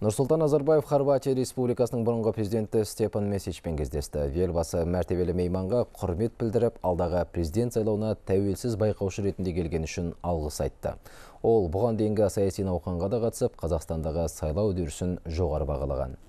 Нұрсултан Назарбаев Хорватия Республикасының бұрынғы президенті Степан Месичпен кездесті. Елбасы мәртебелі мейманға құрмет білдіріп, алдағы президент сайлауына тәуелсіз байқаушы ретінде келген үшін алғыс айтты. Ол бұған дейінгі саяси науқанға да қатысып, Қазақстандағы сайлау үдерісін жоғары бағалаған.